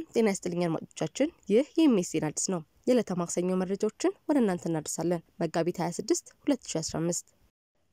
ሰላም ጤና ይስጥልኝ አድማጮቻችን፣ ይህ የኢቢኤስ ዜና አዲስ ነው። የዕለተ ማክሰኞ መረጃዎችን ወደ እናንተ እናደርሳለን። መጋቢት 26 2015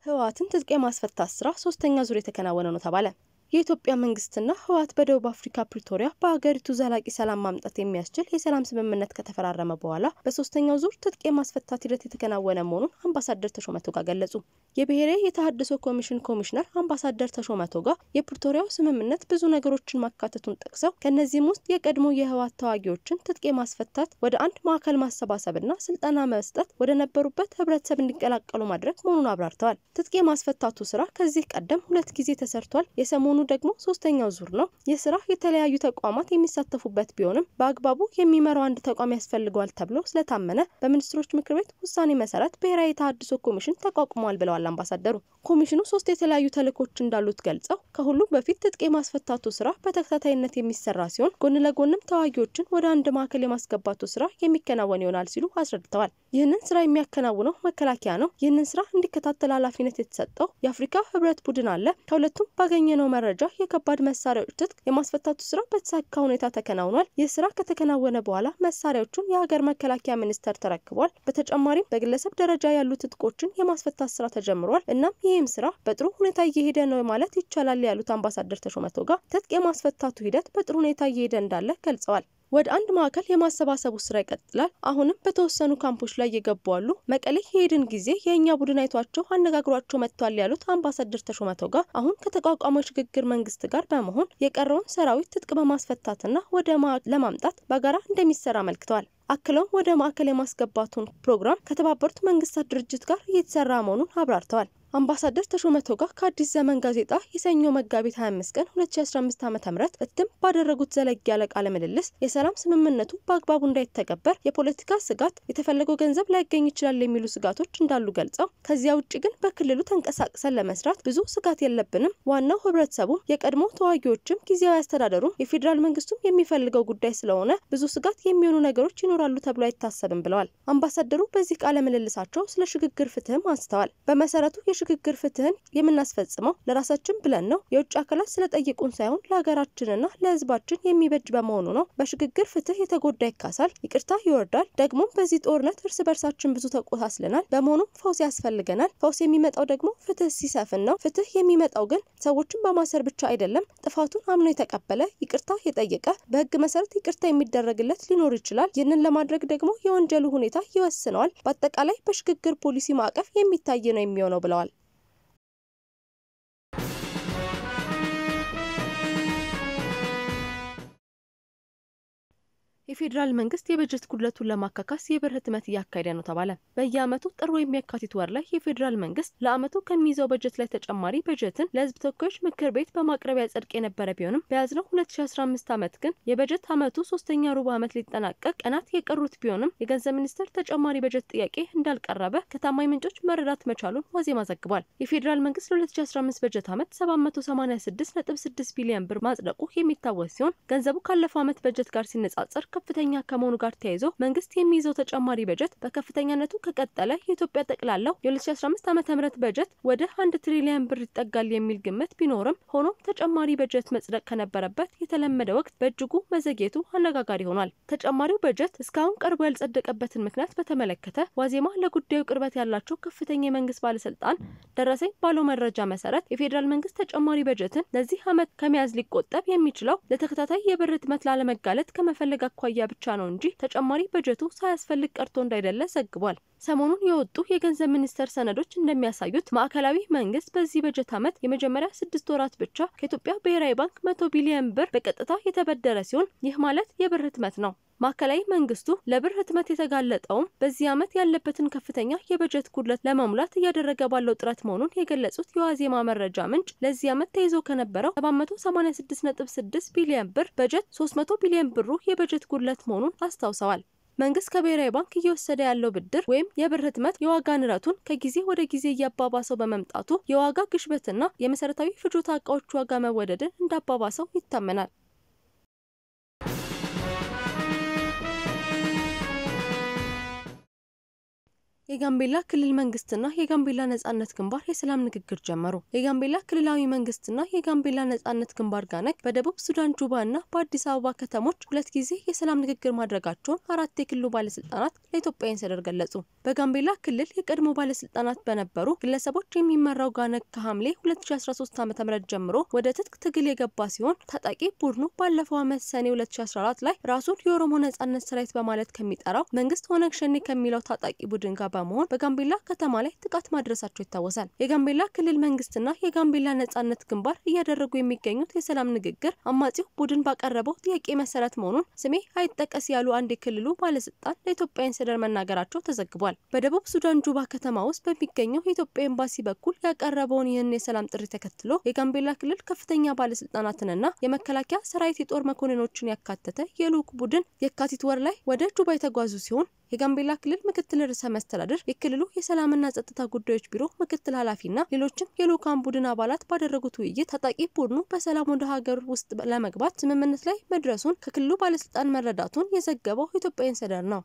ህወሓትን ትጥቅ የማስፈታት ስራ ሶስተኛ ዙር የተከናወነ ነው ተባለ። የኢትዮጵያ መንግስትና ህወሓት በደቡብ አፍሪካ ፕሪቶሪያ በሀገሪቱ ዘላቂ ሰላም ማምጣት የሚያስችል የሰላም ስምምነት ከተፈራረመ በኋላ በሶስተኛው ዙር ትጥቅ የማስፈታት ሂደት የተከናወነ መሆኑን አምባሳደር ተሾመ ቶጋ ገለጹ። የብሔራዊ የተሃድሶ ኮሚሽን ኮሚሽነር አምባሳደር ተሾመ ቶጋ የፕሪቶሪያው ስምምነት ብዙ ነገሮችን ማካተቱን ጠቅሰው ከእነዚህም ውስጥ የቀድሞ የህወሓት ተዋጊዎችን ትጥቅ የማስፈታት ወደ አንድ ማዕከል ማሰባሰብና ስልጠና መስጠት ወደ ነበሩበት ህብረተሰብ እንዲቀላቀሉ ማድረግ መሆኑን አብራርተዋል። ትጥቅ የማስፈታቱ ስራ ከዚህ ቀደም ሁለት ጊዜ ተሰርቷል። የሰሞኑ አሁኑ ደግሞ ሶስተኛው ዙር ነው። ይህ ስራ የተለያዩ ተቋማት የሚሳተፉበት ቢሆንም በአግባቡ የሚመራው አንድ ተቋም ያስፈልገዋል ተብሎ ስለታመነ በሚኒስትሮች ምክር ቤት ውሳኔ መሰረት ብሔራዊ የተሃድሶ ኮሚሽን ተቋቁሟል ብለዋል አምባሳደሩ። ኮሚሽኑ ሶስት የተለያዩ ተልእኮች እንዳሉት ገልጸው ከሁሉም በፊት ትጥቅ የማስፈታቱ ስራ በተከታታይነት የሚሰራ ሲሆን ጎን ለጎንም ተዋጊዎችን ወደ አንድ ማዕከል የማስገባቱ ስራ የሚከናወን ይሆናል ሲሉ አስረድተዋል። ይህንን ስራ የሚያከናውነው መከላከያ ነው። ይህንን ስራ እንዲከታተል ኃላፊነት የተሰጠው የአፍሪካ ህብረት ቡድን አለ። ከሁለቱም ባገኘነው መረ ደረጃ የከባድ መሳሪያዎች ትጥቅ የማስፈታቱ ስራ በተሳካ ሁኔታ ተከናውኗል። ይህ ስራ ከተከናወነ በኋላ መሳሪያዎቹን የሀገር መከላከያ ሚኒስቴር ተረክቧል። በተጨማሪም በግለሰብ ደረጃ ያሉ ትጥቆችን የማስፈታት ስራ ተጀምሯል። እናም ይህም ስራ በጥሩ ሁኔታ እየሄደ ነው ማለት ይቻላል ያሉት አምባሳደር ተሾመ ቶጋ ትጥቅ የማስፈታቱ ሂደት በጥሩ ሁኔታ እየሄደ እንዳለ ገልጸዋል። ወደ አንድ ማዕከል የማሰባሰቡ ስራ ይቀጥላል። አሁንም በተወሰኑ ካምፖች ላይ እየገቡ አሉ። መቀሌ የሄድን ጊዜ የእኛ ቡድን አይቷቸው አነጋግሯቸው መጥቷል ያሉት አምባሳደር ተሾመተው ጋር አሁን ከተቋቋመው ሽግግር መንግስት ጋር በመሆን የቀረውን ሰራዊት ትጥቅ በማስፈታትና ወደ ማዕከል ለማምጣት በጋራ እንደሚሰራ አመልክተዋል። አክለውም ወደ ማዕከል የማስገባቱን ፕሮግራም ከተባበሩት መንግስታት ድርጅት ጋር እየተሰራ መሆኑን አብራርተዋል። አምባሳደር ተሾመ ቶጋ ከአዲስ ዘመን ጋዜጣ የሰኞ መጋቢት 25 ቀን 2015 ዓ ም እትም ባደረጉት ዘለግ ያለ ቃለ ምልልስ የሰላም ስምምነቱ በአግባቡ እንዳይተገበር የፖለቲካ ስጋት፣ የተፈለገው ገንዘብ ላይገኝ ይችላል የሚሉ ስጋቶች እንዳሉ ገልጸው ከዚያ ውጭ ግን በክልሉ ተንቀሳቅሰን ለመስራት ብዙ ስጋት የለብንም። ዋናው ህብረተሰቡ፣ የቀድሞ ተዋጊዎችም፣ ጊዜያዊ አስተዳደሩም፣ የፌዴራል መንግስቱም የሚፈልገው ጉዳይ ስለሆነ ብዙ ስጋት የሚሆኑ ነገሮች ይኖራሉ ተብሎ አይታሰብም ብለዋል። አምባሳደሩ በዚህ ቃለ ምልልሳቸው ስለ ሽግግር ፍትህም አንስተዋል። በመሰረቱ ትክክል ፍትህን የምናስፈጽመው ለራሳችን ብለን ነው። የውጭ አካላት ስለጠየቁን ሳይሆን ለሀገራችንና ለህዝባችን የሚበጅ በመሆኑ ነው። በሽግግር ፍትህ የተጎዳ ይካሳል፣ ይቅርታ ይወርዳል። ደግሞም በዚህ ጦርነት እርስ በርሳችን ብዙ ተቆሳስለናል። በመሆኑም ፈውስ ያስፈልገናል። ፈውስ የሚመጣው ደግሞ ፍትህ ሲሰፍን ነው። ፍትህ የሚመጣው ግን ሰዎችን በማሰር ብቻ አይደለም። ጥፋቱን አምኖ የተቀበለ ይቅርታ የጠየቀ በህግ መሰረት ይቅርታ የሚደረግለት ሊኖር ይችላል። ይህንን ለማድረግ ደግሞ የወንጀሉ ሁኔታ ይወስነዋል። በአጠቃላይ በሽግግር ፖሊሲ ማዕቀፍ የሚታይ ነው የሚሆነው ብለዋል። የፌዴራል መንግስት የበጀት ጉድለቱን ለማካካስ የብር ህትመት እያካሄደ ነው ተባለ። በየአመቱ ጥር ወይም የካቲት ወር ላይ የፌዴራል መንግስት ለአመቱ ከሚይዘው በጀት ላይ ተጨማሪ በጀትን ለህዝብ ተወካዮች ምክር ቤት በማቅረብ ያጸድቅ የነበረ ቢሆንም በያዝነው 2015 ዓመት ግን የበጀት አመቱ ሶስተኛ ሩብ ዓመት ሊጠናቀቅ ቀናት የቀሩት ቢሆንም የገንዘብ ሚኒስቴር ተጨማሪ በጀት ጥያቄ እንዳልቀረበ ከታማኝ ምንጮች መረዳት መቻሉን ዋዜማ ዘግቧል። የፌዴራል መንግስት ለ2015 በጀት ዓመት 786.6 ቢሊዮን ብር ማጽደቁ የሚታወስ ሲሆን ገንዘቡ ካለፈው ዓመት በጀት ጋር ሲነጻጸር ከፍተኛ ከመሆኑ ጋር ተያይዞ መንግስት የሚይዘው ተጨማሪ በጀት በከፍተኛነቱ ከቀጠለ የኢትዮጵያ ጠቅላላው የ2015 ዓ ም በጀት ወደ አንድ ትሪሊየን ብር ይጠጋል የሚል ግምት ቢኖርም ሆኖም ተጨማሪ በጀት መጽደቅ ከነበረበት የተለመደ ወቅት በእጅጉ መዘግየቱ አነጋጋሪ ሆኗል። ተጨማሪው በጀት እስካሁን ቀርቦ ያልጸደቀበትን ምክንያት በተመለከተ ዋዜማ ለጉዳዩ ቅርበት ያላቸው ከፍተኛ የመንግስት ባለስልጣን ደረሰኝ ባለው መረጃ መሰረት የፌዴራል መንግስት ተጨማሪ በጀትን ለዚህ ዓመት ከመያዝ ሊቆጠብ የሚችለው ለተከታታይ የብር ህትመት ላለመጋለጥ ከመፈለግ አኳ ኩባያ ብቻ ነው እንጂ ተጨማሪ በጀቱ ሳያስፈልግ ቀርቶ እንዳይደለ ዘግቧል። ሰሞኑን የወጡ የገንዘብ ሚኒስቴር ሰነዶች እንደሚያሳዩት ማዕከላዊ መንግስት በዚህ በጀት ዓመት የመጀመሪያ ስድስት ወራት ብቻ ከኢትዮጵያ ብሔራዊ ባንክ መቶ ቢሊዮን ብር በቀጥታ የተበደረ ሲሆን ይህ ማለት የብር ህትመት ነው። ማዕከላዊ መንግስቱ ለብር ህትመት የተጋለጠውም በዚህ ዓመት ያለበትን ከፍተኛ የበጀት ጉድለት ለመሙላት እያደረገ ባለው ጥረት መሆኑን የገለጹት የዋዜማ መረጃ ምንጭ ለዚህ ዓመት ተይዞ ከነበረው 786.6 ቢሊዮን ብር በጀት 300 ቢሊዮን ብሩ የበጀት ጉድለት መሆኑን አስታውሰዋል። መንግስት ከብሔራዊ ባንክ እየወሰደ ያለው ብድር ወይም የብር ህትመት የዋጋ ንረቱን ከጊዜ ወደ ጊዜ እያባባሰው በመምጣቱ የዋጋ ግሽበትና የመሰረታዊ ፍጆታ እቃዎች ዋጋ መወደድን እንዳባባሰው ይታመናል። የጋምቤላ ክልል መንግስትና የጋምቤላ ነጻነት ግንባር የሰላም ንግግር ጀመሩ። የጋምቤላ ክልላዊ መንግስትና የጋምቤላ ነጻነት ግንባር ጋነግ በደቡብ ሱዳን ጁባ እና በአዲስ አበባ ከተሞች ሁለት ጊዜ የሰላም ንግግር ማድረጋቸውን አራት የክልሉ ባለስልጣናት ለኢትዮጵያ ኢንሳይደር ገለጹ። በጋምቤላ ክልል የቀድሞ ባለስልጣናት በነበሩ ግለሰቦች የሚመራው ጋነግ ከሐምሌ 2013 ዓ.ም ጀምሮ ወደ ትጥቅ ትግል የገባ ሲሆን ታጣቂ ቡድኑ ባለፈው ዓመት ሰኔ 2014 ላይ ራሱን የኦሮሞ ነጻነት ሰራዊት በማለት ከሚጠራው መንግስት ኦነግ ሸኔ ከሚለው ታጣቂ ቡድን ጋር በመሆን በጋምቤላ ከተማ ላይ ጥቃት ማድረሳቸው ይታወሳል። የጋምቤላ ክልል መንግስትና የጋምቤላ ነጻነት ግንባር እያደረጉ የሚገኙት የሰላም ንግግር አማጺው ቡድን ባቀረበው ጥያቄ መሰረት መሆኑን ስሜ አይጠቀስ ያሉ አንድ የክልሉ ባለስልጣን ለኢትዮጵያ ኢንሲደር መናገራቸው ተዘግቧል። በደቡብ ሱዳን ጁባ ከተማ ውስጥ በሚገኘው የኢትዮጵያ ኤምባሲ በኩል ያቀረበውን ይህን የሰላም ጥሪ ተከትሎ የጋምቤላ ክልል ከፍተኛ ባለስልጣናትንና የመከላከያ ሰራዊት የጦር መኮንኖችን ያካተተ የልዑክ ቡድን የካቲት ወር ላይ ወደ ጁባ የተጓዙ ሲሆን የጋምቤላ ክልል ምክትል ርዕሰ መስተዳድር የክልሉ የሰላምና ጸጥታ ጉዳዮች ቢሮ ምክትል ኃላፊና ሌሎችም የልኡካን ቡድን አባላት ባደረጉት ውይይት ታጣቂ ቡድኑ በሰላም ወደ ሀገር ውስጥ ለመግባት ስምምነት ላይ መድረሱን ከክልሉ ባለስልጣን መረዳቱን የዘገበው ኢትዮጵያ ኢንሳይደር ነው።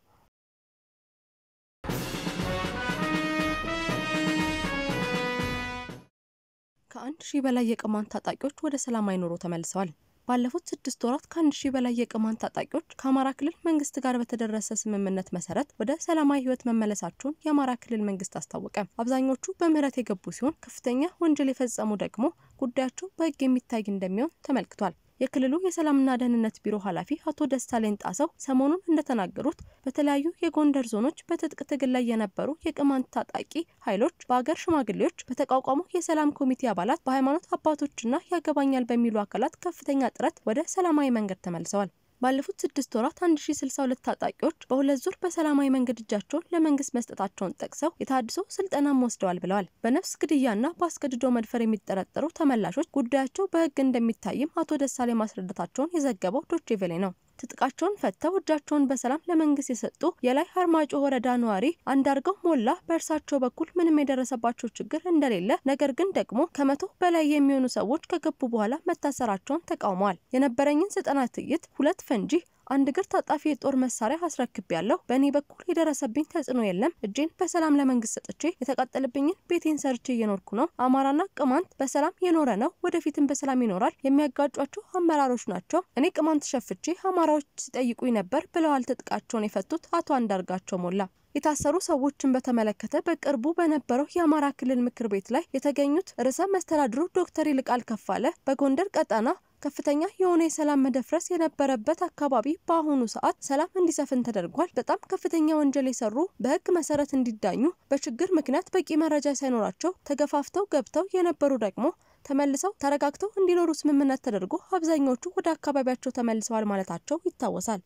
ከአንድ ሺህ በላይ የቅማንት ታጣቂዎች ወደ ሰላማዊ ኑሮ ተመልሰዋል። ባለፉት ስድስት ወራት ከአንድ ሺህ በላይ የቅማንት ታጣቂዎች ከአማራ ክልል መንግስት ጋር በተደረሰ ስምምነት መሰረት ወደ ሰላማዊ ህይወት መመለሳቸውን የአማራ ክልል መንግስት አስታወቀ። አብዛኞቹ በምህረት የገቡ ሲሆን ከፍተኛ ወንጀል የፈጸሙ ደግሞ ጉዳያቸው በህግ የሚታይ እንደሚሆን ተመልክቷል። የክልሉ የሰላምና ደህንነት ቢሮ ኃላፊ አቶ ደሳለኝ ጣሰው ሰሞኑን እንደተናገሩት በተለያዩ የጎንደር ዞኖች በትጥቅ ትግል ላይ የነበሩ የቅማንት ታጣቂ ኃይሎች በአገር ሽማግሌዎች፣ በተቋቋሙ የሰላም ኮሚቴ አባላት፣ በሃይማኖት አባቶችና ያገባኛል በሚሉ አካላት ከፍተኛ ጥረት ወደ ሰላማዊ መንገድ ተመልሰዋል። ባለፉት ስድስት ወራት 1062 ታጣቂዎች በሁለት ዙር በሰላማዊ መንገድ እጃቸውን ለመንግስት መስጠታቸውን ጠቅሰው የታድሶ ስልጠናም ወስደዋል ብለዋል። በነፍስ ግድያና በአስገድዶ መድፈር የሚጠረጠሩ ተመላሾች ጉዳያቸው በህግ እንደሚታይም አቶ ደሳሌ ማስረዳታቸውን የዘገበው ዶቼቬሌ ነው። ትጥቃቸውን ፈተው እጃቸውን በሰላም ለመንግስት የሰጡ የላይ አርማጮ ወረዳ ነዋሪ አንዳርገው ሞላ በእርሳቸው በኩል ምንም የደረሰባቸው ችግር እንደሌለ ነገር ግን ደግሞ ከመቶ በላይ የሚሆኑ ሰዎች ከገቡ በኋላ መታሰራቸውን ተቃውመዋል። የነበረኝን ስልጠና ትዕይት ሁለት ፈንጂ አንድ እግር ታጣፊ የጦር መሳሪያ ያለው በእኔ በኩል የደረሰብኝ ተጽዕኖ የለም። እጄን በሰላም ለመንግስት ሰጥቼ የተቃጠለብኝን ቤቴን ሰርቼ እየኖርኩ ነው። አማራና ቅማንት በሰላም የኖረ ነው፣ ወደፊትም በሰላም ይኖራል። የሚያጋጯቸው አመራሮች ናቸው። እኔ ቅማንት ሸፍቼ አማራዎች ሲጠይቁኝ ነበር ብለዋል። ትጥቃቸውን የፈቱት አቶ አንዳርጋቸው ሞላ የታሰሩ ሰዎችን በተመለከተ በቅርቡ በነበረው የአማራ ክልል ምክር ቤት ላይ የተገኙት ርዕሰ መስተዳድሩ ዶክተር ይልቃል ከፋለ በጎንደር ቀጠና ከፍተኛ የሆነ የሰላም መደፍረስ የነበረበት አካባቢ በአሁኑ ሰዓት ሰላም እንዲሰፍን ተደርጓል። በጣም ከፍተኛ ወንጀል የሰሩ በህግ መሰረት እንዲዳኙ፣ በችግር ምክንያት በቂ መረጃ ሳይኖራቸው ተገፋፍተው ገብተው የነበሩ ደግሞ ተመልሰው ተረጋግተው እንዲኖሩ ስምምነት ተደርጎ አብዛኞቹ ወደ አካባቢያቸው ተመልሰዋል ማለታቸው ይታወሳል።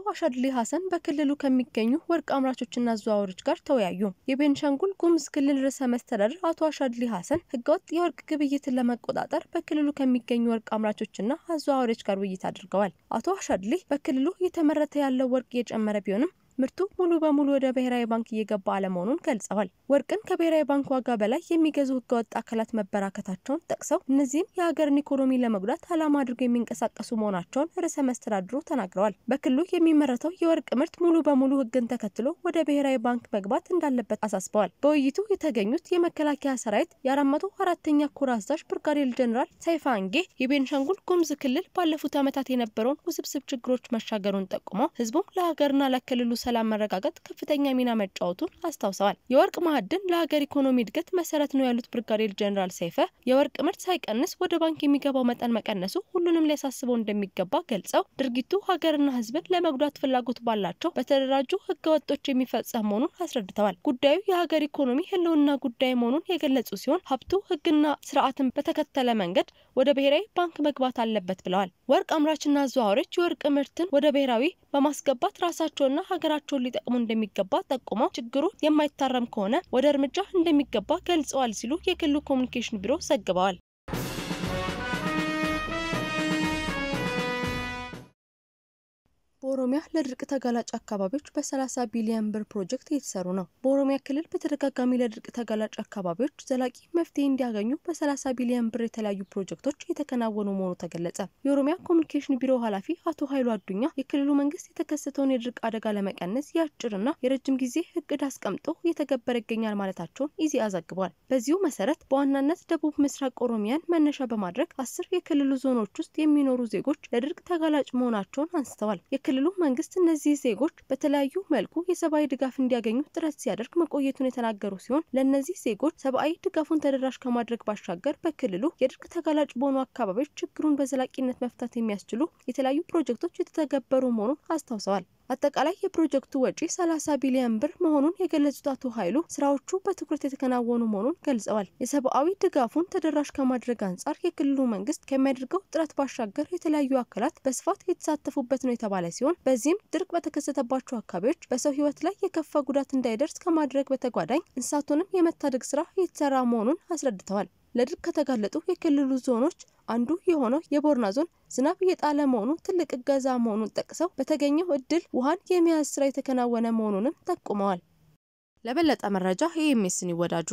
አስመልክተው አሻድሊ ሀሰን በክልሉ ከሚገኙ ወርቅ አምራቾችና አዘዋዋሪዎች ጋር ተወያዩ። የቤንሻንጉል ጉሙዝ ክልል ርዕሰ መስተዳድር አቶ አሻድሊ ሀሰን ህገወጥ የወርቅ ግብይትን ለመቆጣጠር በክልሉ ከሚገኙ ወርቅ አምራቾችና አዘዋዋሪዎች ጋር ውይይት አድርገዋል። አቶ አሻድሊ በክልሉ እየተመረተ ያለው ወርቅ እየጨመረ ቢሆንም ምርቱ ሙሉ በሙሉ ወደ ብሔራዊ ባንክ እየገባ አለመሆኑን ገልጸዋል። ወርቅን ከብሔራዊ ባንክ ዋጋ በላይ የሚገዙ ህገወጥ አካላት መበራከታቸውን ጠቅሰው እነዚህም የሀገርን ኢኮኖሚ ለመጉዳት ዓላማ አድርገው የሚንቀሳቀሱ መሆናቸውን ርዕሰ መስተዳድሩ ተናግረዋል። በክልሉ የሚመረተው የወርቅ ምርት ሙሉ በሙሉ ህግን ተከትሎ ወደ ብሔራዊ ባንክ መግባት እንዳለበት አሳስበዋል። በውይይቱ የተገኙት የመከላከያ ሰራዊት የ404ኛ ኮር አዛዥ ብርጋዴር ጀኔራል ሰይፋ አንጌ የቤንሻንጉል ጉምዝ ክልል ባለፉት ዓመታት የነበረውን ውስብስብ ችግሮች መሻገሩን ጠቁመው ህዝቡም ለሀገርና ለክልሉ ሰላም መረጋገጥ ከፍተኛ ሚና መጫወቱን አስታውሰዋል። የወርቅ ማዕድን ለሀገር ኢኮኖሚ እድገት መሰረት ነው ያሉት ብርጋዴር ጀኔራል ሰይፈ የወርቅ ምርት ሳይቀንስ ወደ ባንክ የሚገባው መጠን መቀነሱ ሁሉንም ሊያሳስበው እንደሚገባ ገልጸው ድርጊቱ ሀገርና ሕዝብን ለመጉዳት ፍላጎት ባላቸው በተደራጁ ህገወጦች የሚፈጸም መሆኑን አስረድተዋል። ጉዳዩ የሀገር ኢኮኖሚ ህልውና ጉዳይ መሆኑን የገለጹ ሲሆን ሀብቱ ህግና ስርዓትን በተከተለ መንገድ ወደ ብሔራዊ ባንክ መግባት አለበት ብለዋል። ወርቅ አምራችና አዘዋዋሪዎች የወርቅ ምርትን ወደ ብሔራዊ በማስገባት ራሳቸውና ሀገራቸው ሀገራቸውን ሊጠቅሙ እንደሚገባ ጠቁመው ችግሩ የማይታረም ከሆነ ወደ እርምጃ እንደሚገባ ገልጸዋል ሲሉ የክልሉ ኮሚኒኬሽን ቢሮ ዘግበዋል። በኦሮሚያ ለድርቅ ተጋላጭ አካባቢዎች በ30 ቢሊዮን ብር ፕሮጀክት እየተሰሩ ነው። በኦሮሚያ ክልል በተደጋጋሚ ለድርቅ ተጋላጭ አካባቢዎች ዘላቂ መፍትሄ እንዲያገኙ በ30 ቢሊዮን ብር የተለያዩ ፕሮጀክቶች እየተከናወኑ መሆኑ ተገለጸ። የኦሮሚያ ኮሚኒኬሽን ቢሮ ኃላፊ አቶ ኃይሉ አዱኛ የክልሉ መንግስት የተከሰተውን የድርቅ አደጋ ለመቀነስ የአጭርና የረጅም ጊዜ እቅድ አስቀምጦ እየተገበረ ይገኛል ማለታቸውን ኢዜአ ዘግቧል። በዚሁ መሰረት በዋናነት ደቡብ ምስራቅ ኦሮሚያን መነሻ በማድረግ አስር የክልሉ ዞኖች ውስጥ የሚኖሩ ዜጎች ለድርቅ ተጋላጭ መሆናቸውን አንስተዋል። የክልሉ መንግስት እነዚህ ዜጎች በተለያዩ መልኩ የሰብአዊ ድጋፍ እንዲያገኙ ጥረት ሲያደርግ መቆየቱን የተናገሩ ሲሆን ለእነዚህ ዜጎች ሰብአዊ ድጋፉን ተደራሽ ከማድረግ ባሻገር በክልሉ የድርቅ ተጋላጭ በሆኑ አካባቢዎች ችግሩን በዘላቂነት መፍታት የሚያስችሉ የተለያዩ ፕሮጀክቶች የተተገበሩ መሆኑን አስታውሰዋል። አጠቃላይ የፕሮጀክቱ ወጪ 30 ቢሊዮን ብር መሆኑን የገለጹት አቶ ኃይሉ ስራዎቹ በትኩረት የተከናወኑ መሆኑን ገልጸዋል። የሰብአዊ ድጋፉን ተደራሽ ከማድረግ አንጻር የክልሉ መንግስት ከሚያደርገው ጥረት ባሻገር የተለያዩ አካላት በስፋት የተሳተፉበት ነው የተባለ ሲሆን በዚህም ድርቅ በተከሰተባቸው አካባቢዎች በሰው ህይወት ላይ የከፋ ጉዳት እንዳይደርስ ከማድረግ በተጓዳኝ እንስሳቱንም የመታደግ ስራ የተሰራ መሆኑን አስረድተዋል። ለድርቅ ከተጋለጡ የክልሉ ዞኖች አንዱ የሆነው የቦርና ዞን ዝናብ እየጣለ መሆኑ ትልቅ እገዛ መሆኑን ጠቅሰው በተገኘው እድል ውሃን የመያዝ ስራ የተከናወነ መሆኑንም ጠቁመዋል። ለበለጠ መረጃ የኤምኤስን ይወዳጁ።